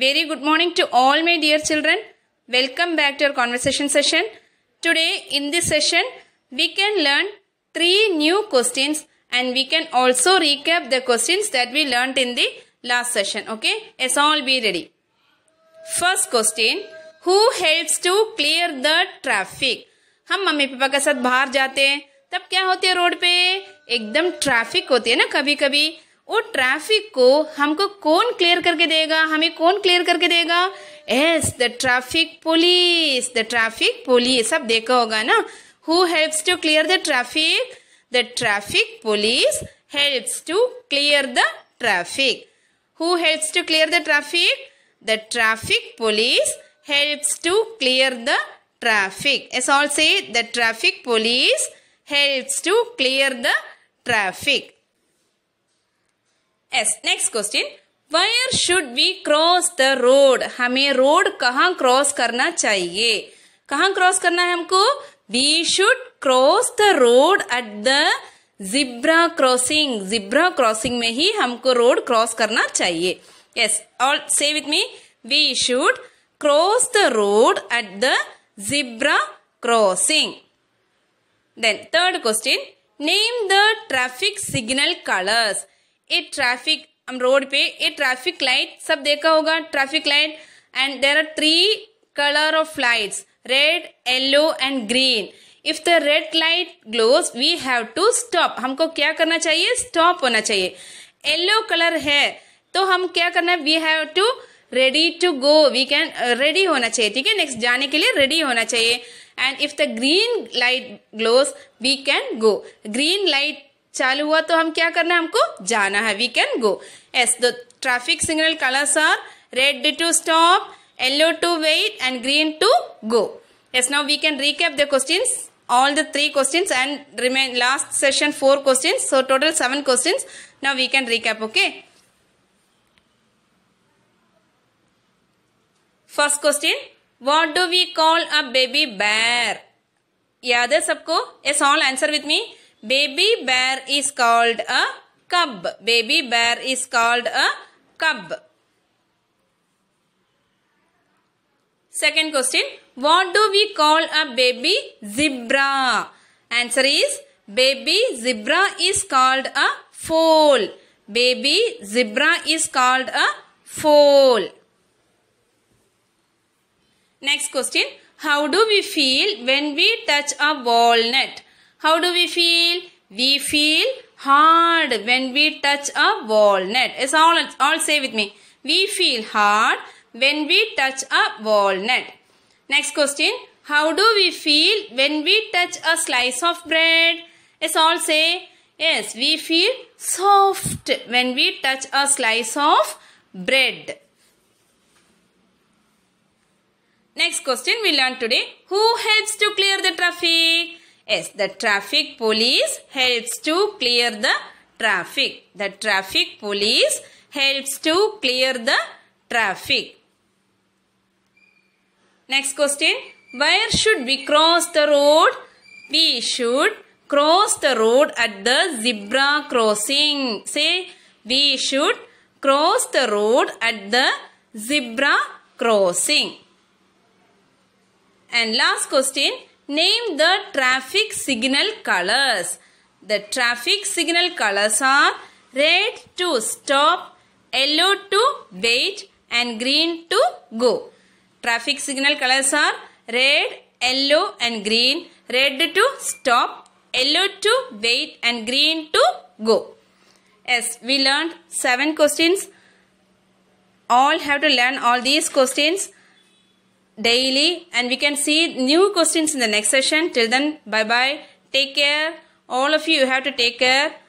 Very good morning to all my dear children. Welcome back to our conversation session. Today in this session, we can learn three new questions and we can also recap the questions that we learnt in the last session. Okay, let's all be ready. First question, who helps to clear the traffic? हम mummy papa के साथ बाहर जाते हैं तब क्या होती है रोड पे एकदम ट्रैफिक होती है ना कभी कभी वो ट्रैफिक को हमको कौन क्लियर करके देगा हमें कौन क्लियर करके देगा yes the traffic police the traffic police सब देखा होगा ना who helps to clear the traffic the traffic police helps to clear the traffic who helps to clear the traffic the traffic police helps to clear the traffic yes all say the traffic police helps to clear the traffic yes next question where should we cross the road हमें road कहाँ cross करना चाहिए कहाँ cross करना है हमको we should cross the road at the zebra crossing zebra crossing में ही हमको रोड क्रॉस करना चाहिए yes all say with me we should cross the road at the zebra crossing then third question name the traffic signal colours a traffic road पे a traffic light सब देखा होगा traffic light and there are three colours of light red yellow and green if the red light glows we have to stop हमको क्या करना चाहिए stop होना चाहिए येलो कलर है तो हम क्या करना है we have to ready to go we can ready होना चाहिए ठीक है नेक्स्ट जाने के लिए रेडी होना चाहिए and if the green light glows we can go green light चालू हुआ तो हम क्या करना है हमको जाना है we can go as the traffic signal colours are red to stop yellow to wait and green to go yes now we can recap the question all the three question and remain last session four question so total seven question now we can recap okay first question what do we call a baby bear याद है सबको yes all answer with me Baby bear is called a cub. Baby bear is called a cub. Second question. What do we call a baby zebra? Answer is baby zebra is called a foal. Baby zebra is called a foal. Next question. How do we feel when we touch a walnut? How do we feel? We feel hard when we touch a walnut. It's all, all say with me. We feel hard when we touch a walnut. Next question. How do we feel when we touch a slice of bread? It's all say. Yes, we feel soft when we touch a slice of bread. Next question we learned today. Who helps to clear the traffic? Yes, the traffic police helps to clear the traffic. The traffic police helps to clear the traffic. Next question. Where should we cross the road? We should cross the road at the zebra crossing. Say, we should cross the road at the zebra crossing. And last question. Name the traffic signal colors. The traffic signal colors are red to stop, yellow to wait and green to go. Traffic signal colors are red, yellow and green. Red to stop, yellow to wait and green to go. Yes, we learned 7 questions. All have to learn all these questions daily and we can see new questions in the next session. Till then, bye bye. Take care. All of you have to take care.